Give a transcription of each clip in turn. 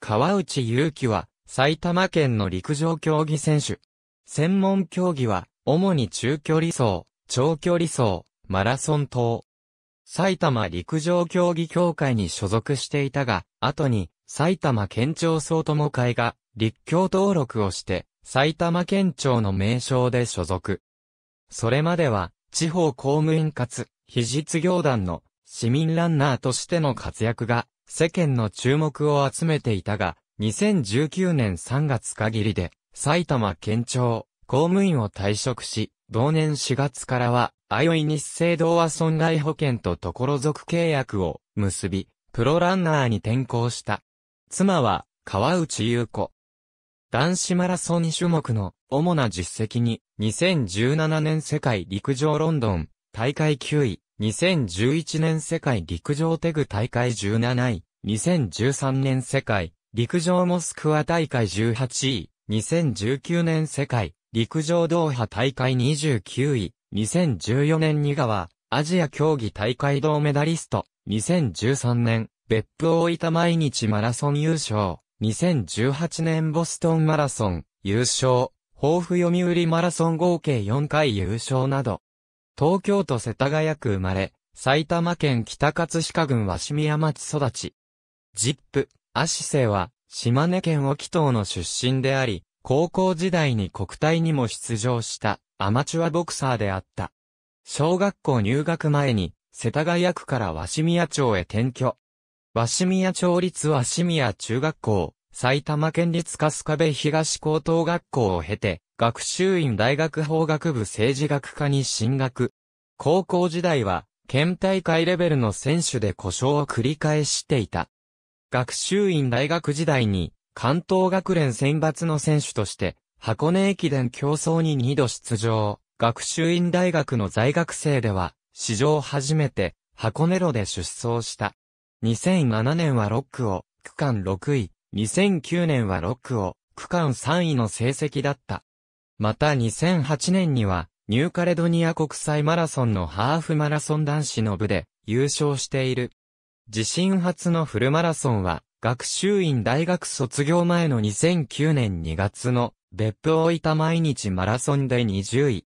川内優輝は、埼玉県の陸上競技選手。専門競技は、主に中距離走、長距離走、マラソン等。埼玉陸上競技協会に所属していたが、後に、埼玉県庁総友会が、立教登録をして、埼玉県庁の名称で所属。それまでは、地方公務員かつ、非実業団の、市民ランナーとしての活躍が世間の注目を集めていたが、2019年3月限りで、埼玉県庁、公務員を退職し、同年4月からは、あよい日清同和損害保険と所属契約を結び、プロランナーに転向した。妻は、川内優子。男子マラソン種目の主な実績に、2017年世界陸上ロンドン大会9位、2011年世界陸上テグ大会17位、2013年世界陸上モスクワ大会18位、2019年世界陸上ドーハ大会29位、2014年ガ川アジア競技大会銅メダリスト、2013年別府大分毎日マラソン優勝、2018年ボストンマラソン優勝、豊富読売マラソン合計4回優勝など、東京都世田谷区生まれ、埼玉県北葛飾郡鷲宮町育ち。ジップ、アシセは、島根県沖東の出身であり、高校時代に国体にも出場したアマチュアボクサーであった。小学校入学前に世田谷区から鷲宮町へ転居。鷲宮町立鷲宮中学校、埼玉県立春日部東高等学校を経て、学習院大学法学部政治学科に進学。高校時代は、県大会レベルの選手で故障を繰り返していた。学習院大学時代に、関東学連選抜の選手として、箱根駅伝競争に2度出場。学習院大学の在学生では、史上初めて、箱根路で出走した。2007年は6区を、区間6位、2009年は6区を、区間3位の成績だった。また2008年には、ニューカレドニア国際マラソンのハーフマラソン男子の部で優勝している。自身初のフルマラソンは、学習院大学卒業前の2009年2月の別府大分毎日マラソンで20位。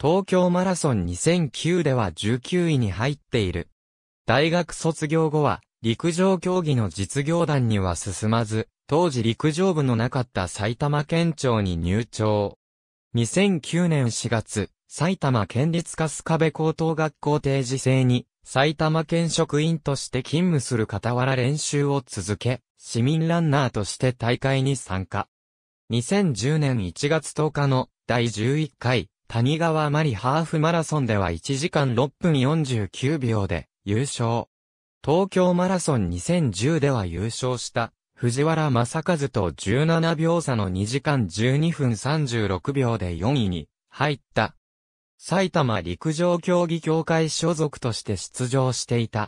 東京マラソン2009では19位に入っている。大学卒業後は陸上競技の実業団には進まず、当時陸上部のなかった埼玉県庁に入庁。2009年4月、埼玉県立スカベ高等学校定時制に、埼玉県職員として勤務する傍ら練習を続け、市民ランナーとして大会に参加。2010年1月10日の第11回谷川マリハーフマラソンでは1時間6分49秒で優勝。東京マラソン2010では優勝した藤原正和と17秒差の2時間12分36秒で4位に入った。埼玉陸上競技協会所属として出場していた。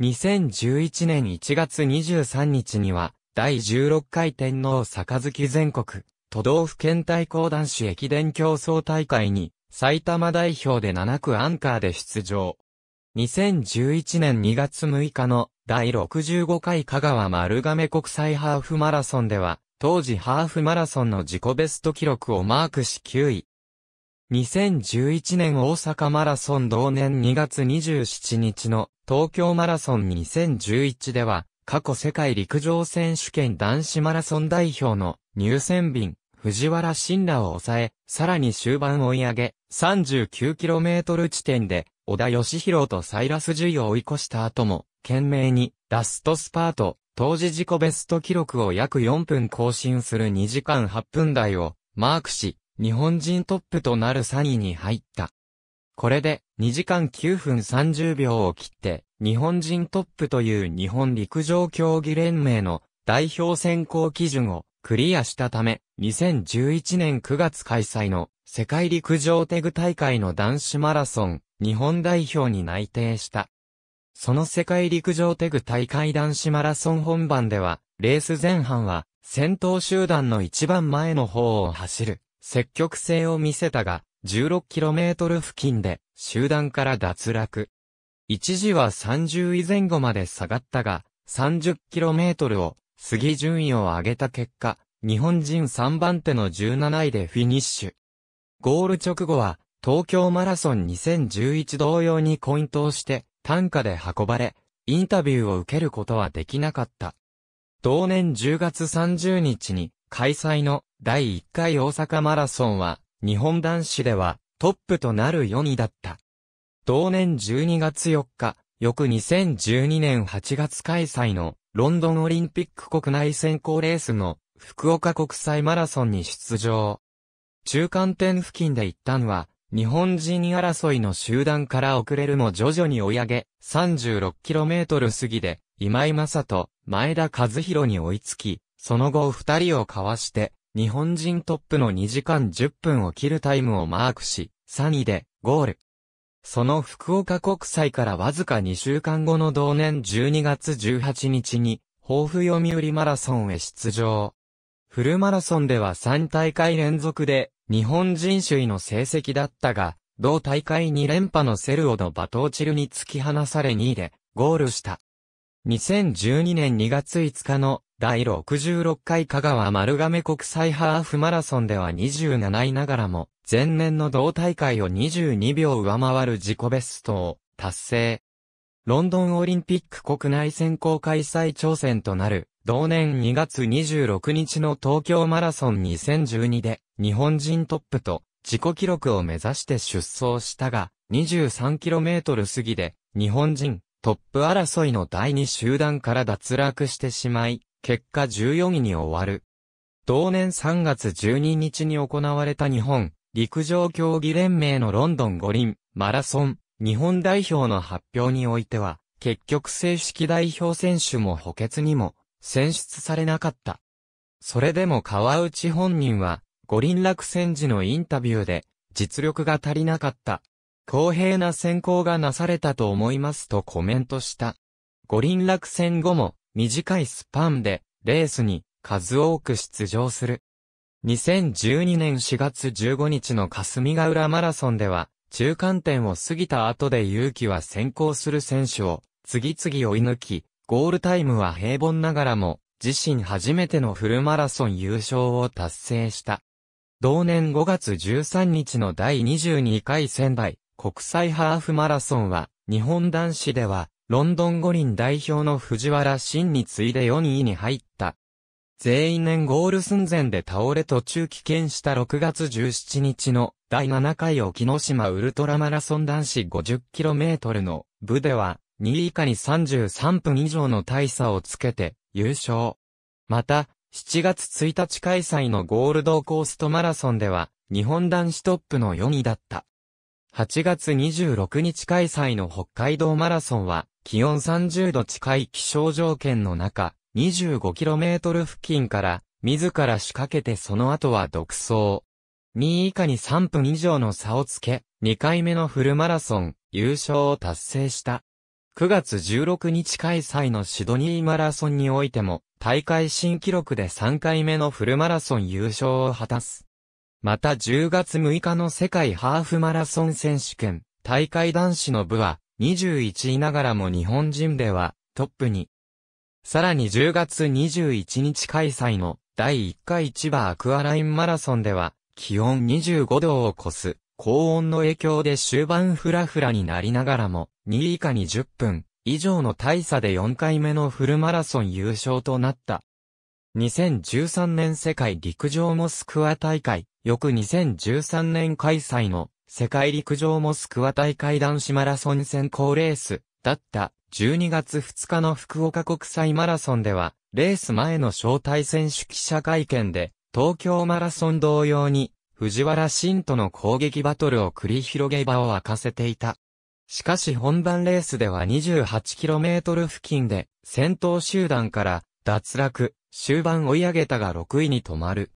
2011年1月23日には、第16回天皇杯全国、都道府県対抗男子駅伝競争大会に、埼玉代表で7区アンカーで出場。2011年2月6日の第65回香川丸亀国際ハーフマラソンでは、当時ハーフマラソンの自己ベスト記録をマークし9位。2011年大阪マラソン同年2月27日の東京マラソン2011では、過去世界陸上選手権男子マラソン代表の入選便、藤原新羅を抑え、さらに終盤追い上げ、39km 地点で、小田義弘とサイラス・ジュイを追い越した後も、懸命に、ラストスパート、当時自己ベスト記録を約4分更新する2時間8分台を、マークし、日本人トップとなる3位に入った。これで、2時間9分30秒を切って、日本人トップという日本陸上競技連盟の代表選考基準をクリアしたため、2011年9月開催の世界陸上テグ大会の男子マラソン日本代表に内定した。その世界陸上テグ大会男子マラソン本番では、レース前半は、先頭集団の一番前の方を走る、積極性を見せたが、16km 付近で、集団から脱落。一時は30位前後まで下がったが、30km を、過ぎ順位を上げた結果、日本人3番手の17位でフィニッシュ。ゴール直後は、東京マラソン2011同様にコイントをして、担架で運ばれ、インタビューを受けることはできなかった。同年10月30日に開催の第1回大阪マラソンは、日本男子ではトップとなる4位だった。同年12月4日、翌2012年8月開催のロンドンオリンピック国内選考レースの福岡国際マラソンに出場。中間点付近で一旦は日本人争いの集団から遅れるも徐々に追い上げ、36km 過ぎで、今井正人、前田和弘に追いつき、その後二人をかわして、日本人トップの2時間10分を切るタイムをマークし、3位で、ゴール。その福岡国際からわずか2週間後の同年12月18日に、抱負読売マラソンへ出場。フルマラソンでは3大会連続で日本人首位の成績だったが、同大会2連覇のセルオのバトーチルに突き放され2位でゴールした。2012年2月5日の第66回香川丸亀国際ハーフマラソンでは27位ながらも、前年の同大会を22秒上回る自己ベストを達成。ロンドンオリンピック国内選考開催挑戦となる同年2月26日の東京マラソン2012で日本人トップと自己記録を目指して出走したが 23km 過ぎで日本人トップ争いの第2集団から脱落してしまい結果14位に終わる。同年3月12日に行われた日本陸上競技連盟のロンドン五輪マラソン日本代表の発表においては結局正式代表選手も補欠にも選出されなかった。それでも川内本人は、五輪落選時のインタビューで、実力が足りなかった。公平な選考がなされたと思いますとコメントした。五輪落選後も、短いスパンで、レースに、数多く出場する。2012年4月15日の霞ヶ浦マラソンでは、中間点を過ぎた後で勇気は先行する選手を、次々追い抜き、ゴールタイムは平凡ながらも、自身初めてのフルマラソン優勝を達成した。同年5月13日の第22回仙台国際ハーフマラソンは、日本男子では、ロンドン五輪代表の藤原慎に次いで4位に入った。全員年ゴール寸前で倒れ途中棄権した6月17日の第7回沖ノ島ウルトラマラソン男子 50km の部では、2位以下に33分以上の大差をつけて優勝。また、7月1日開催のゴールドコーストマラソンでは、日本男子トップの4位だった。8月26日開催の北海道マラソンは、気温30度近い気象条件の中、25km 付近から、自ら仕掛けてその後は独走。2位以下に3分以上の差をつけ、2回目のフルマラソン、優勝を達成した。9月16日開催のシドニーマラソンにおいても、大会新記録で3回目のフルマラソン優勝を果たす。また10月6日の世界ハーフマラソン選手権、大会男子の部は、21位ながらも日本人では、トップに。さらに10月21日開催の第1回千葉アクアラインマラソンでは、気温25度を超す、高温の影響で終盤フラフラになりながらも、2位以下に10分以上の大差で4回目のフルマラソン優勝となった。2013年世界陸上モスクワ大会、翌2013年開催の世界陸上モスクワ大会男子マラソン選考レースだった12月2日の福岡国際マラソンでは、レース前の招待選手記者会見で、東京マラソン同様に、藤原慎との攻撃バトルを繰り広げ場を沸かせていた。しかし本番レースでは 28km 付近で先頭集団から脱落、終盤追い上げたが6位に止まる。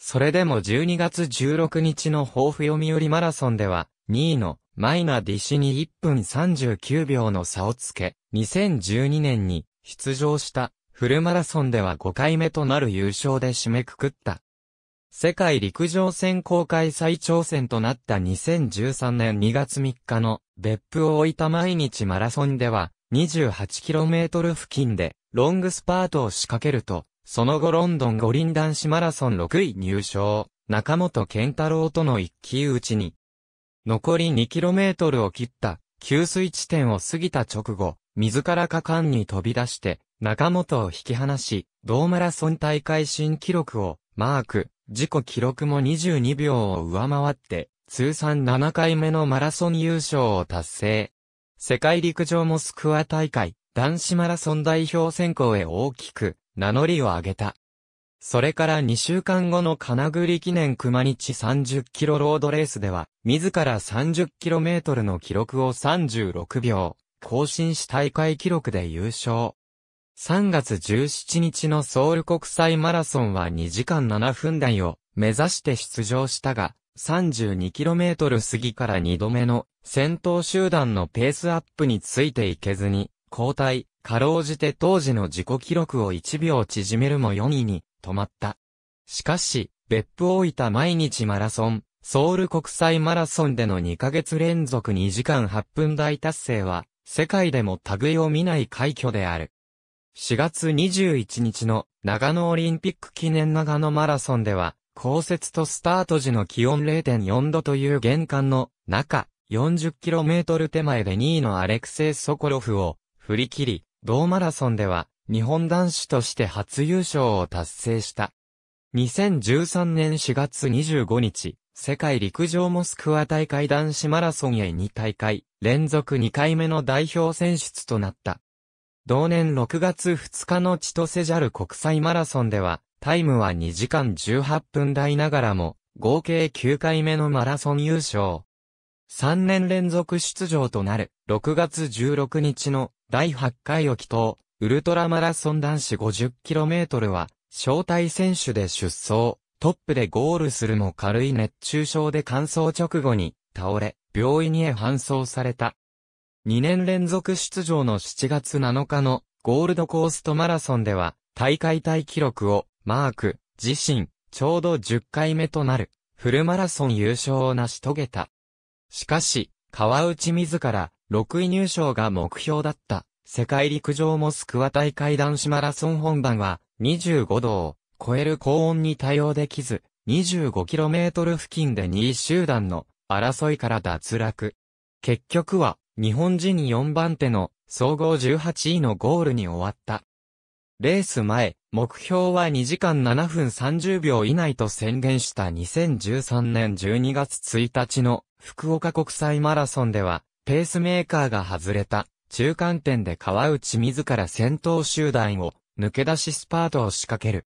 それでも12月16日の抱負読売マラソンでは2位のマイナディシに1分39秒の差をつけ、2012年に出場したフルマラソンでは5回目となる優勝で締めくくった。世界陸上選考会再挑戦となった2013年2月3日の別府を置いた毎日マラソンでは 28km 付近でロングスパートを仕掛けると、その後ロンドン五輪男子マラソン6位入賞、中本健太郎との一騎打ちに、残り 2km を切った給水地点を過ぎた直後、自ら果敢に飛び出して中本を引き離し、同マラソン大会新記録をマーク。自己記録も22秒を上回って、通算7回目のマラソン優勝を達成。世界陸上モスクワ大会、男子マラソン代表選考へ大きく、名乗りを上げた。それから2週間後の金栗記念熊日30キロロードレースでは、自ら30キロメートルの記録を36秒、更新し大会記録で優勝。3月17日のソウル国際マラソンは2時間7分台を目指して出場したが、32km 過ぎから2度目の先頭集団のペースアップについていけずに、交代、かろうじて当時の自己記録を1秒縮めるも4位に止まった。しかし、別府大分毎日マラソン、ソウル国際マラソンでの2ヶ月連続2時間8分台達成は、世界でも類を見ない快挙である。4月21日の長野オリンピック記念長野マラソンでは、降雪とスタート時の気温0.4度という玄関の中、40km 手前で2位のアレクセイ・ソコロフを振り切り、同マラソンでは日本男子として初優勝を達成した。2013年4月25日、世界陸上モスクワ大会男子マラソンへ2大会、連続2回目の代表選出となった。同年6月2日の千歳ジャル国際マラソンでは、タイムは2時間18分台ながらも、合計9回目のマラソン優勝。3年連続出場となる、6月16日の第8回を祈祷、ウルトラマラソン男子 50km は、招待選手で出走、トップでゴールするも軽い熱中症で乾燥直後に、倒れ、病院へ搬送された。2年連続出場の7月7日のゴールドコーストマラソンでは、大会大記録をマーク、自身、ちょうど10回目となる、フルマラソン優勝を成し遂げた。しかし、川内自ら、6位入賞が目標だった、世界陸上モスクワ大会男子マラソン本番は、25度を超える高温に対応できず、25km 付近で2位集団の争いから脱落。結局は、日本人4番手の総合18位のゴールに終わった。レース前、目標は2時間7分30秒以内と宣言した2013年12月1日の福岡国際マラソンでは、ペースメーカーが外れた中間点で川内自ら先頭集団を抜け出しスパートを仕掛ける。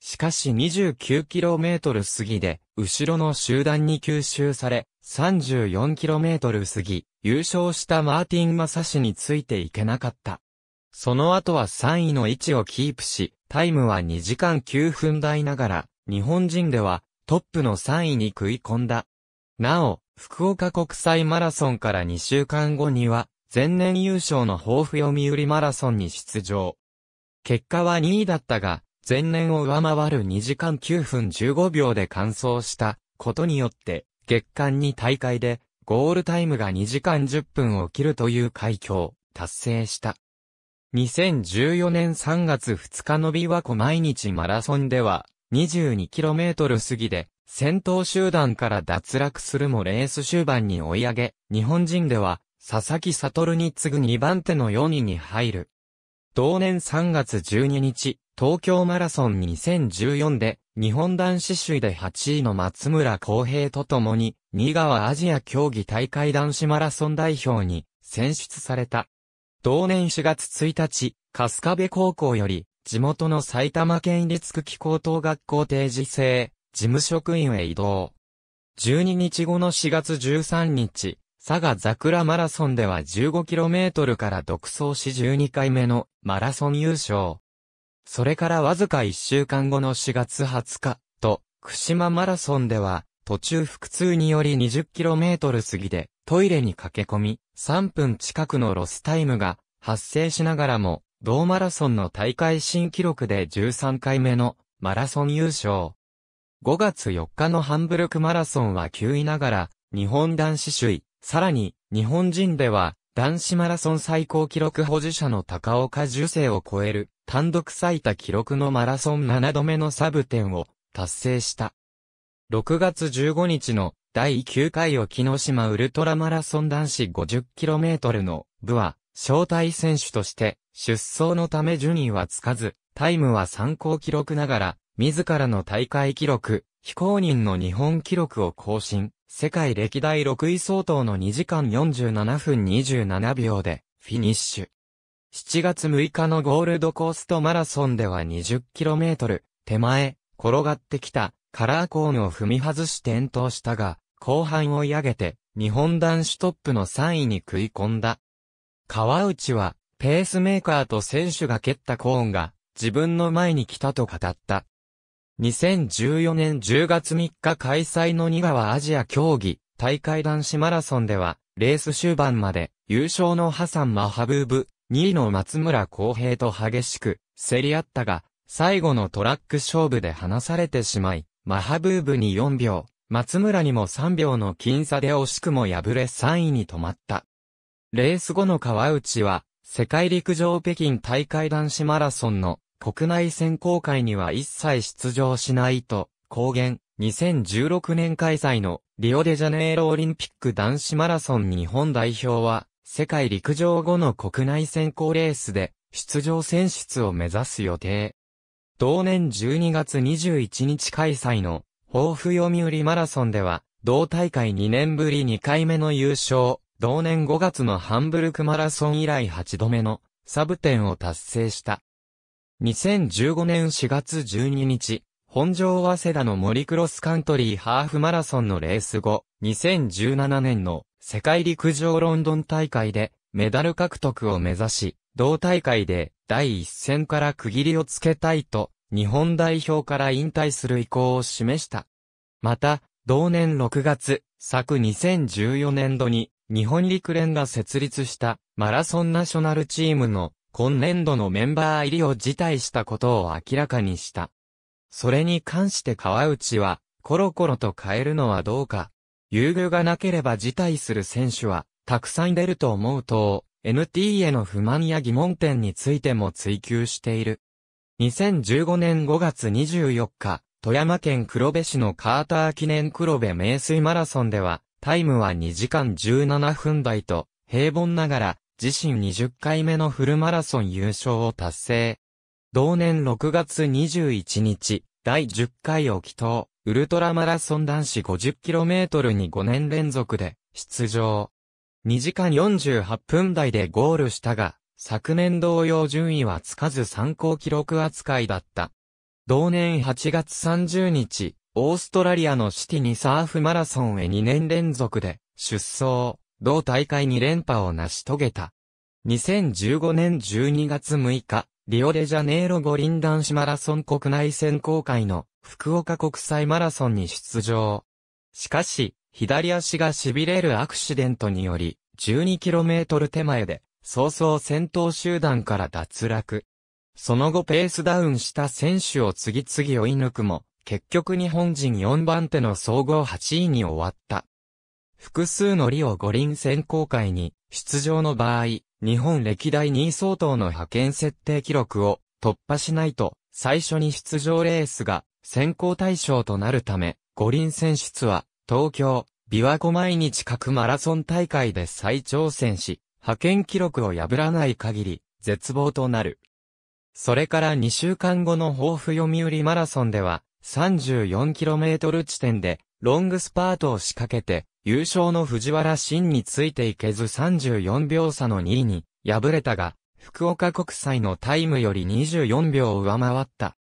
しかし 29km 過ぎで、後ろの集団に吸収され、34km 過ぎ、優勝したマーティン・マサシについていけなかった。その後は3位の位置をキープし、タイムは2時間9分台ながら、日本人ではトップの3位に食い込んだ。なお、福岡国際マラソンから2週間後には、前年優勝の抱負読売マラソンに出場。結果は2位だったが、前年を上回る2時間9分15秒で完走したことによって、月間に大会で、ゴールタイムが2時間10分を切るという快挙を達成した。2014年3月2日の琵琶湖毎日マラソンでは、22km 過ぎで、先頭集団から脱落するもレース終盤に追い上げ、日本人では、佐々木悟に次ぐ2番手の4位に入る。同年3月12日、東京マラソン2014で、日本男子首位で8位の松村航平と共に、新川アジア競技大会男子マラソン代表に選出された。同年4月1日、春日部高校より、地元の埼玉県立久喜高等学校定時制、事務職員へ移動。12日後の4月13日、佐賀桜マラソンでは 15km から独走し12回目のマラソン優勝。それからわずか1週間後の4月20日と、串間マラソンでは、途中腹痛により 20km 過ぎでトイレに駆け込み、3分近くのロスタイムが発生しながらも、同マラソンの大会新記録で13回目のマラソン優勝。5月4日のハンブルクマラソンは9位ながら、日本男子首位、さらに、日本人では、男子マラソン最高記録保持者の高岡受精を超える、単独最多記録のマラソン7度目のサブ10を達成した。6月15日の第9回沖ノ島ウルトラマラソン男子 50km の部は招待選手として出走のため順位はつかず、タイムは参考記録ながら、自らの大会記録、非公認の日本記録を更新、世界歴代6位相当の2時間47分27秒で、フィニッシュ。7月6日のゴールドコーストマラソンでは 20km 手前、転がってきたカラーコーンを踏み外し転倒したが、後半追い上げて日本男子トップの3位に食い込んだ。川内はペースメーカーと選手が蹴ったコーンが自分の前に来たと語った。2014年10月3日開催の2川アジア競技大会男子マラソンではレース終盤まで優勝のハサン・マハブーブ2位の松村公平と激しく競り合ったが、最後のトラック勝負で離されてしまい、マハブーブに4秒、松村にも3秒の僅差で惜しくも敗れ3位に止まった。レース後の川内は、世界陸上北京大会男子マラソンの国内選考会には一切出場しないと、公言、2016年開催のリオデジャネイロオリンピック男子マラソン日本代表は世界陸上後の国内選考レースで出場選出を目指す予定。同年12月21日開催の抱負読売マラソンでは、同大会2年ぶり2回目の優勝、同年5月のハンブルクマラソン以来8度目のサブンを達成した。2015年4月12日、本庄早稲田の森クロスカントリーハーフマラソンのレース後、2017年の世界陸上ロンドン大会でメダル獲得を目指し、同大会で第一戦から区切りをつけたいと、日本代表から引退する意向を示した。また、同年6月、昨2014年度に日本陸連が設立したマラソンナショナルチームの今年度のメンバー入りを辞退したことを明らかにした。それに関して川内は、コロコロと変えるのはどうか、優遇がなければ辞退する選手は、たくさん出ると思うと、NT への不満や疑問点についても追求している。2015年5月24日、富山県黒部市のカーター記念黒部名水マラソンでは、タイムは2時間17分台と、平凡ながら、自身20回目のフルマラソン優勝を達成。同年6月21日、第10回を祈祷。ウルトラマラソン男子 50km に5年連続で出場。2時間48分台でゴールしたが、昨年同様順位はつかず参考記録扱いだった。同年8月30日、オーストラリアのシティにサーフマラソンへ2年連続で出走、同大会に連覇を成し遂げた。2015年12月6日、リオデジャネイロ五輪男子マラソン国内選考会の福岡国際マラソンに出場。しかし、左足が痺れるアクシデントにより、12km 手前で、早々先頭集団から脱落。その後ペースダウンした選手を次々追い抜くも、結局日本人4番手の総合8位に終わった。複数のリオ五輪選考会に出場の場合、日本歴代2位相当の派遣設定記録を突破しないと、最初に出場レースが選考対象となるため、五輪選出は、東京、琵琶湖毎日各マラソン大会で再挑戦し、派遣記録を破らない限り、絶望となる。それから2週間後の抱負読売マラソンでは、34km 地点で、ロングスパートを仕掛けて、優勝の藤原真についていけず34秒差の2位に、敗れたが、福岡国際のタイムより24秒上回った。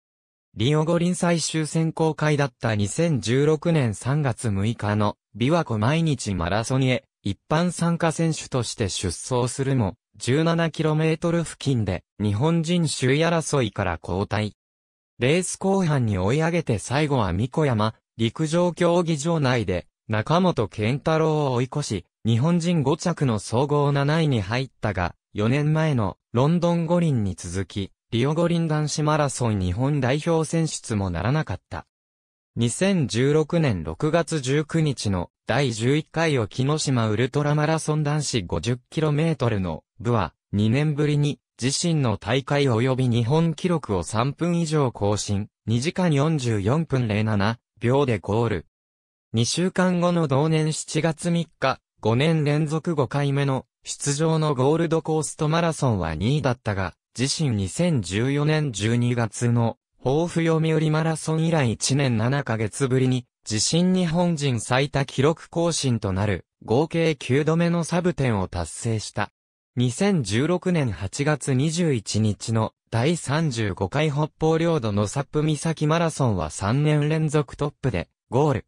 リオ五輪最終選考会だった2016年3月6日の琵琶湖毎日マラソンへ一般参加選手として出走するも 17km 付近で日本人首位争いから交代。レース後半に追い上げて最後は三子山陸上競技場内で中本健太郎を追い越し日本人5着の総合7位に入ったが4年前のロンドン五輪に続きリオ五輪男子マラソン日本代表選出もならなかった。2016年6月19日の第11回沖ノ島ウルトラマラソン男子 50km の部は2年ぶりに自身の大会及び日本記録を3分以上更新、2時間44分07秒でゴール。2週間後の同年7月3日、5年連続5回目の出場のゴールドコーストマラソンは2位だったが、自身2014年12月の、抱負読売マラソン以来1年7ヶ月ぶりに、自身日本人最多記録更新となる、合計9度目のサブ点を達成した。2016年8月21日の第35回北方領土のサップ岬マラソンは3年連続トップでゴール。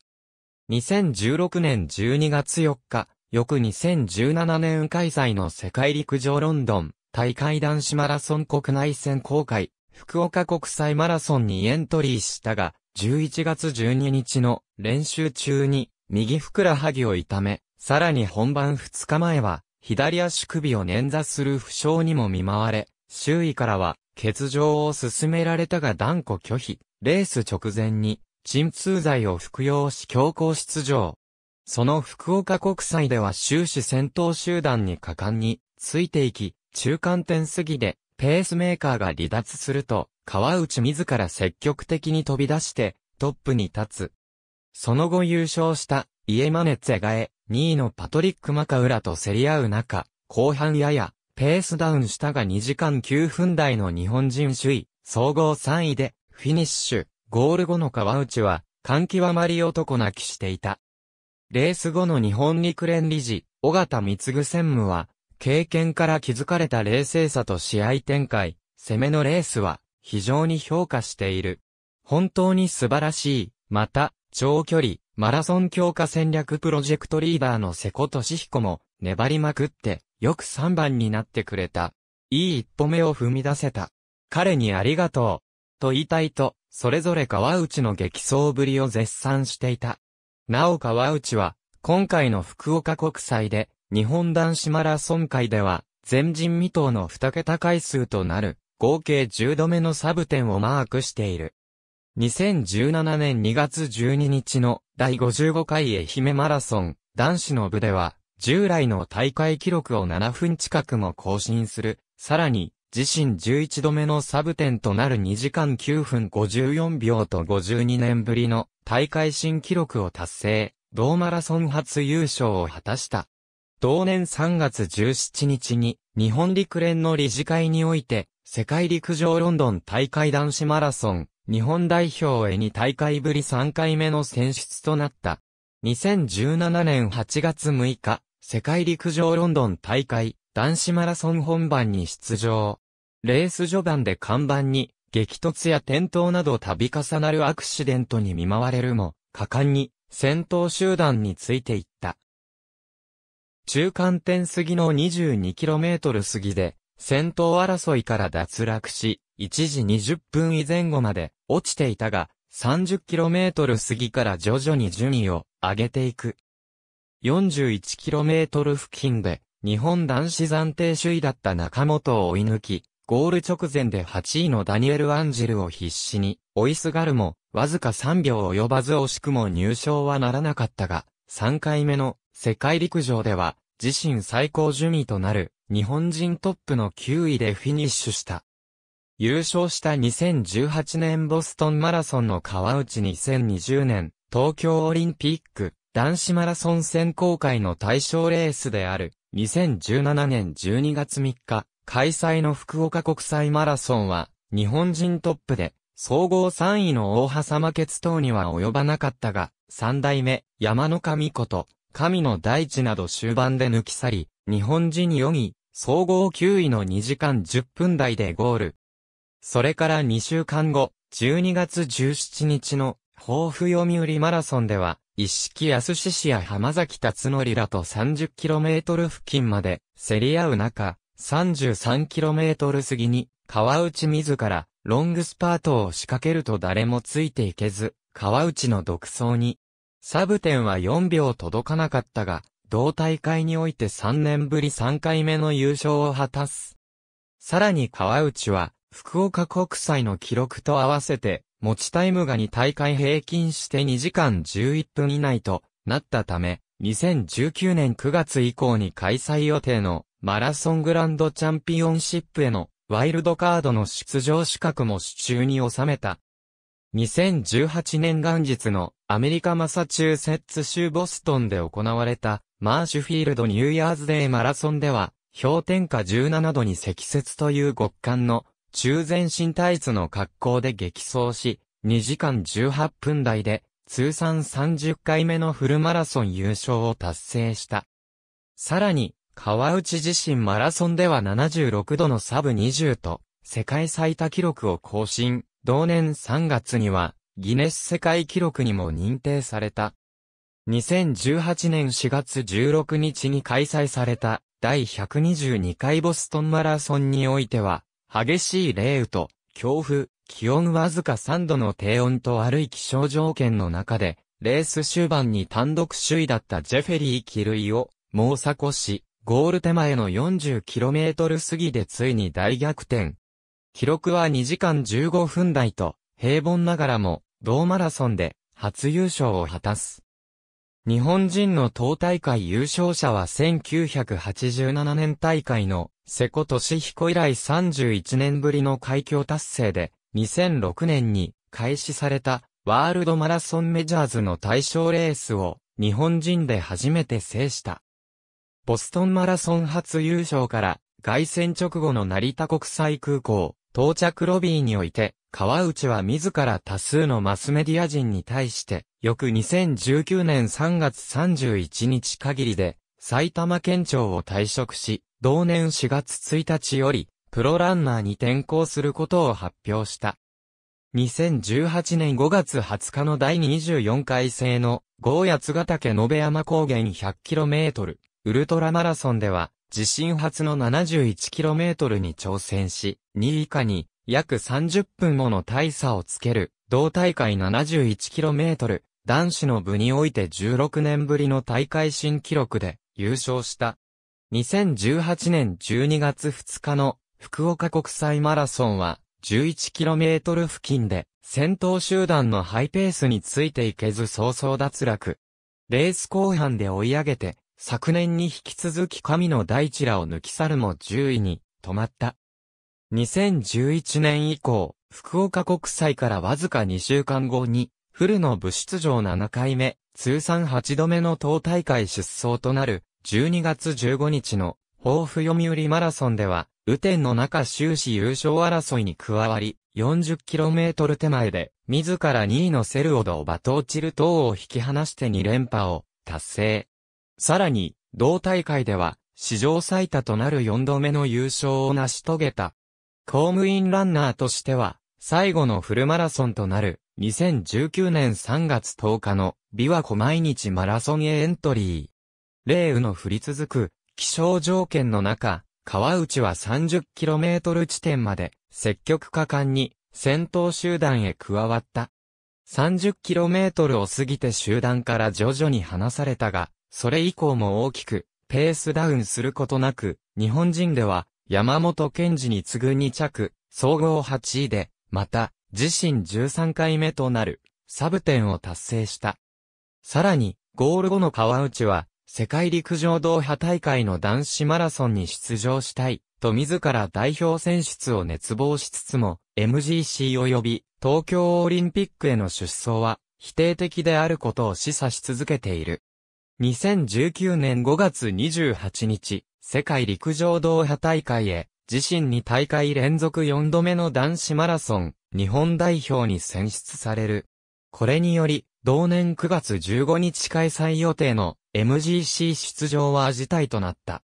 2016年12月4日、翌2017年開催の世界陸上ロンドン大会男子マラソン国内選考会、福岡国際マラソンにエントリーしたが、11月12日の練習中に右ふくらはぎを痛め、さらに本番2日前は左足首を捻挫する負傷にも見舞われ、周囲からは欠場を勧められたが断固拒否、レース直前に鎮痛剤を服用し強行出場。その福岡国際では終始戦闘集団に果敢についていき、中間点過ぎで、ペースメーカーが離脱すると、川内自ら積極的に飛び出して、トップに立つ。その後優勝した、イエマネツェガエ、2位のパトリック・マカウラと競り合う中、後半やや、ペースダウンしたが2時間9分台の日本人首位、総合3位で、フィニッシュ、ゴール後の川内は、気はまり男泣きしていた。レース後の日本陸連理事、尾形貢専務は、経験から築かれた冷静さと試合展開、攻めのレースは非常に評価している。本当に素晴らしい。また、長距離、マラソン強化戦略プロジェクトリーダーの瀬古俊彦も粘りまくってよく3番になってくれた。いい一歩目を踏み出せた。彼にありがとう。と言いたいと、それぞれ川内の激走ぶりを絶賛していた。なお川内は、今回の福岡国際で、日本男子マラソン界では、前人未到の2桁回数となる、合計10度目のサブ点をマークしている。2017年2月12日の第55回愛媛マラソン男子の部では、従来の大会記録を7分近くも更新する。さらに、自身11度目のサブ点となる2時間9分54秒と52年ぶりの大会新記録を達成、同マラソン初優勝を果たした。同年3月17日に、日本陸連の理事会において、世界陸上ロンドン大会男子マラソン、日本代表へに大会ぶり3回目の選出となった。2017年8月6日、世界陸上ロンドン大会、男子マラソン本番に出場。レース序盤で看板に、激突や転倒など度重なるアクシデントに見舞われるも、果敢に、先頭集団についていった。中間点過ぎの 22km 過ぎで、戦闘争いから脱落し、1時20分以前後まで落ちていたが、30km 過ぎから徐々に順位を上げていく。41km 付近で、日本男子暫定首位だった中本を追い抜き、ゴール直前で8位のダニエル・アンジルを必死に追いすがるも、わずか3秒及ばず惜しくも入賞はならなかったが、3回目の世界陸上では、自身最高順位となる、日本人トップの9位でフィニッシュした。優勝した2018年ボストンマラソンの川内2020年、東京オリンピック、男子マラソン選考会の対象レースである、2017年12月3日、開催の福岡国際マラソンは、日本人トップで、総合3位の大狭間決闘には及ばなかったが、3代目、山の神こと、神の大地など終盤で抜き去り、日本人4位、総合9位の2時間10分台でゴール。それから2週間後、12月17日の、抱負読売マラソンでは、一式安志氏や浜崎達則らと 30km 付近まで競り合う中、33km 過ぎに川内自らロングスパートを仕掛けると誰もついていけず、川内の独走にサブンは4秒届かなかったが、同大会において3年ぶり3回目の優勝を果たす。さらに川内は、福岡国際の記録と合わせて、持ちタイムが2大会平均して2時間11分以内となったため、2019年9月以降に開催予定のマラソングランドチャンピオンシップへのワイルドカードの出場資格も手中に収めた。2018年元日のアメリカマサチューセッツ州ボストンで行われたマーシュフィールドニューイヤーズデーマラソンでは氷点下17度に積雪という極寒の中全身タイツの格好で激走し2時間18分台で通算30回目のフルマラソン優勝を達成した。さらに川内自身マラソンでは76度のサブ20と世界最多記録を更新。同年3月には、ギネス世界記録にも認定された。2018年4月16日に開催された第122回ボストンマラソンにおいては、激しい冷雨と強風、気温わずか3度の低温と悪い気象条件の中で、レース終盤に単独首位だったジェフェリー・キルイを、猛サ越し、ゴール手前の 40km 過ぎでついに大逆転、記録は2時間15分台と、平凡ながらも、同マラソンで、初優勝を果たす。日本人の党大会優勝者は1987年大会の瀬古俊彦以来31年ぶりの快挙達成で、2006年に開始されたワールドマラソンメジャーズの対象レースを日本人で初めて制した。ボストンマラソン初優勝から、外戦直後の成田国際空港、到着ロビーにおいて、川内は自ら多数のマスメディア人に対して、翌2019年3月31日限りで、埼玉県庁を退職し、同年4月1日より、プロランナーに転向することを発表した。2018年5月20日の第24回制の、ゴーヤツヶ岳延山高原 100km、ウルトラマラソンでは、自身初の 71km に挑戦し、2位以下に約30分もの大差をつける、同大会 71km、男子の部において16年ぶりの大会新記録で優勝した。2018年12月2日の福岡国際マラソンは 11km 付近で先頭集団のハイペースについていけず早々脱落。レース後半で追い上げて昨年に引き続き神の大地らを抜き去るも10位に止まった。2011年以降、福岡国際からわずか2週間後に、フルの部出場7回目、通算8度目の党大会出走となる、12月15日の、豊富読売マラソンでは、雨天の中終始優勝争いに加わり、40km 手前で、自ら2位のセルオドをバトーチル等を引き離して2連覇を達成。さらに、同大会では、史上最多となる4度目の優勝を成し遂げた。公務員ランナーとしては、最後のフルマラソンとなる、2019年3月10日の、琵琶湖毎日マラソンへエントリー。霊雨の降り続く、気象条件の中、川内は 30km 地点まで、積極果敢に、戦闘集団へ加わった。30km を過ぎて集団から徐々に離されたが、それ以降も大きく、ペースダウンすることなく、日本人では、山本健二に次ぐ2着、総合8位で、また、自身13回目となる、サブンを達成した。さらに、ゴール後の川内は、世界陸上同派大会の男子マラソンに出場したい、と自ら代表選出を熱望しつつも、MGC 及び東京オリンピックへの出走は、否定的であることを示唆し続けている。2019年5月28日、世界陸上同派大会へ、自身に大会連続4度目の男子マラソン、日本代表に選出される。これにより、同年9月15日開催予定の MGC 出場は辞退となった。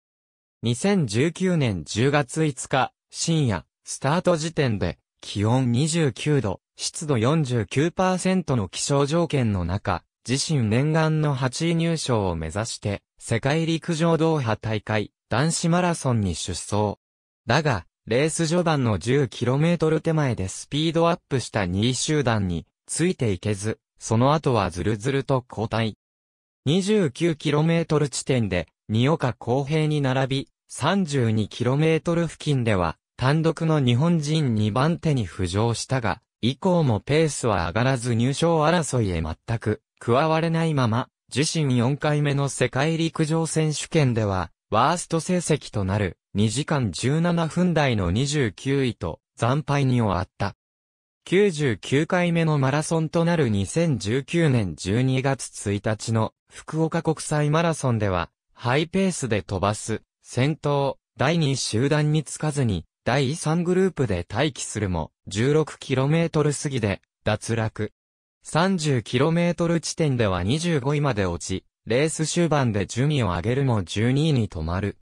2019年10月5日、深夜、スタート時点で、気温29度、湿度49%の気象条件の中、自身念願の8位入賞を目指して、世界陸上ドーハ大会、男子マラソンに出走。だが、レース序盤の 10km 手前でスピードアップした2位集団についていけず、その後はずるずると交代。29km 地点で、二岡公平に並び、32km 付近では、単独の日本人2番手に浮上したが、以降もペースは上がらず入賞争いへ全く加われないまま、自身4回目の世界陸上選手権では、ワースト成績となる2時間17分台の29位と惨敗に終わった。99回目のマラソンとなる2019年12月1日の福岡国際マラソンでは、ハイペースで飛ばす、先頭、第2集団につかずに、第3グループで待機するも、16km 過ぎで、脱落。30km 地点では25位まで落ち、レース終盤で順位を上げるも12位に止まる。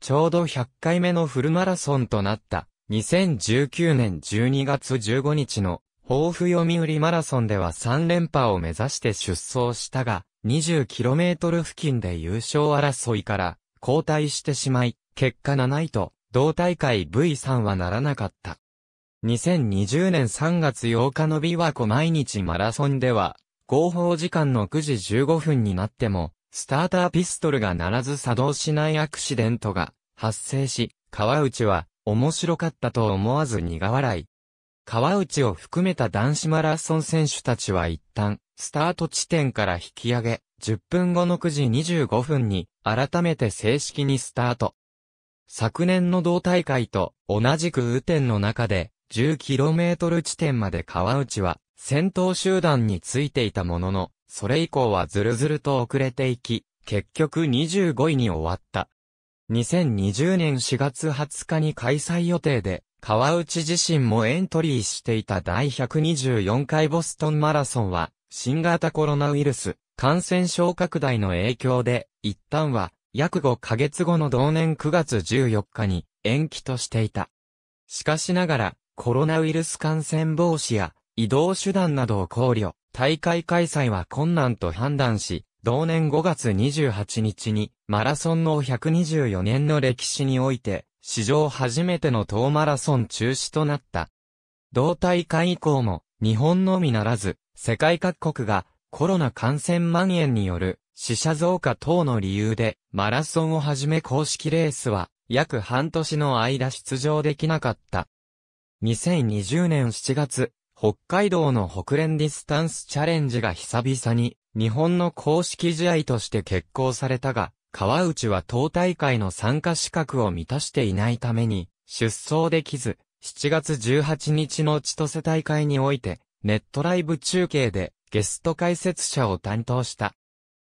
ちょうど100回目のフルマラソンとなった、2019年12月15日の、抱負読売マラソンでは3連覇を目指して出走したが、20km 付近で優勝争いから、交代してしまい、結果7位と、同大会 V3 はならなかった。2020年3月8日の琵琶湖毎日マラソンでは、合法時間の9時15分になっても、スターターピストルがならず作動しないアクシデントが発生し、川内は面白かったと思わず苦笑い。川内を含めた男子マラソン選手たちは一旦、スタート地点から引き上げ、10分後の9時25分に、改めて正式にスタート。昨年の同大会と同じく雨天の中で、10km 地点まで川内は戦闘集団についていたものの、それ以降はずるずると遅れていき、結局25位に終わった。2020年4月20日に開催予定で、川内自身もエントリーしていた第124回ボストンマラソンは、新型コロナウイルス感染症拡大の影響で、一旦は約5ヶ月後の同年9月14日に延期としていた。しかしながら、コロナウイルス感染防止や移動手段などを考慮、大会開催は困難と判断し、同年5月28日にマラソンの124年の歴史において、史上初めての東マラソン中止となった。同大会以降も、日本のみならず、世界各国がコロナ感染蔓延による死者増加等の理由で、マラソンをはじめ公式レースは約半年の間出場できなかった。2020年7月、北海道の北連ディスタンスチャレンジが久々に日本の公式試合として決行されたが、川内は党大会の参加資格を満たしていないために出走できず、7月18日の千歳大会においてネットライブ中継でゲスト解説者を担当した。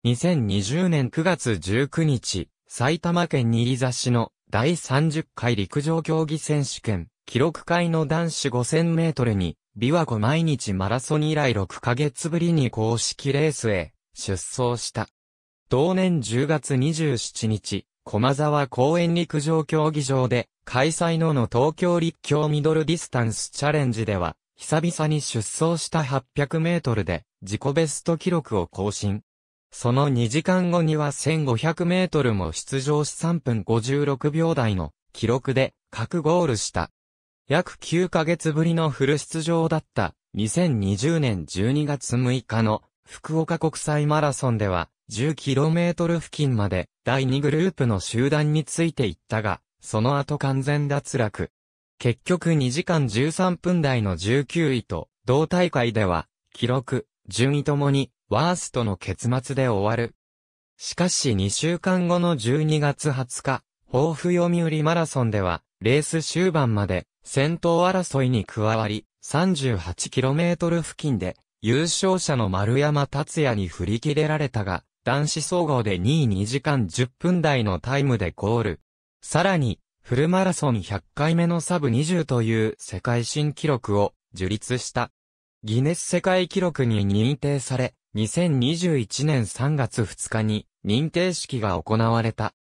2020年9月19日、埼玉県新座市の第30回陸上競技選手権記録会の男子5000メートルに、琵琶湖毎日マラソン以来6ヶ月ぶりに公式レースへ出走した。同年10月27日、駒沢公園陸上競技場で開催のの東京立教ミドルディスタンスチャレンジでは、久々に出走した800メートルで自己ベスト記録を更新。その2時間後には1500メートルも出場し3分56秒台の記録で各ゴールした。約9ヶ月ぶりのフル出場だった2020年12月6日の福岡国際マラソンでは 10km 付近まで第2グループの集団についていったが、その後完全脱落。結局2時間13分台の19位と、同大会では、記録、順位ともに、ワーストの結末で終わる。しかし2週間後の12月20日、豊富読売マラソンでは、レース終盤まで、戦闘争いに加わり、38km 付近で、優勝者の丸山達也に振り切れられたが、男子総合で2位2時間10分台のタイムでゴール。さらに、フルマラソン100回目のサブ20という世界新記録を樹立した。ギネス世界記録に認定され、2021年3月2日に認定式が行われた。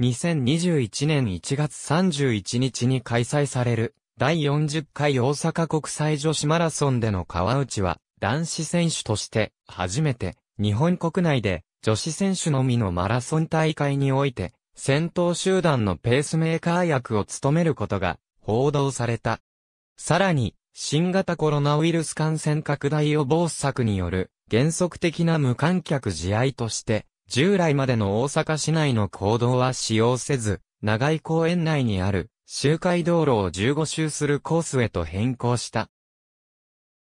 2021年1月31日に開催される第40回大阪国際女子マラソンでの川内は男子選手として初めて日本国内で女子選手のみのマラソン大会において先頭集団のペースメーカー役を務めることが報道された。さらに新型コロナウイルス感染拡大予防策による原則的な無観客試合として従来までの大阪市内の公道は使用せず、長井公園内にある周回道路を15周するコースへと変更した。